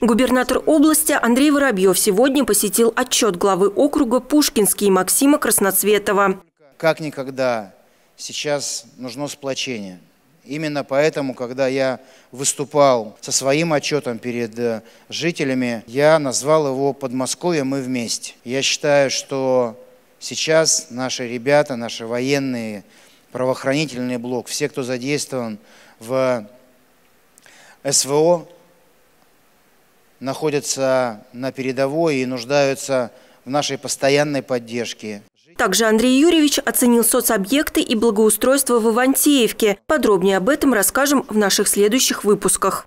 Губернатор области Андрей Воробьев сегодня посетил отчет главы округа Пушкинский Максима Красноцветова. Как никогда сейчас нужно сплочение. Именно поэтому, когда я выступал со своим отчетом перед э, жителями, я назвал его «Подмосковье мы вместе». Я считаю, что сейчас наши ребята, наши военные, правоохранительный блок, все, кто задействован в СВО, находятся на передовой и нуждаются в нашей постоянной поддержке. Также Андрей Юрьевич оценил соцобъекты и благоустройство в Ивантеевке. Подробнее об этом расскажем в наших следующих выпусках.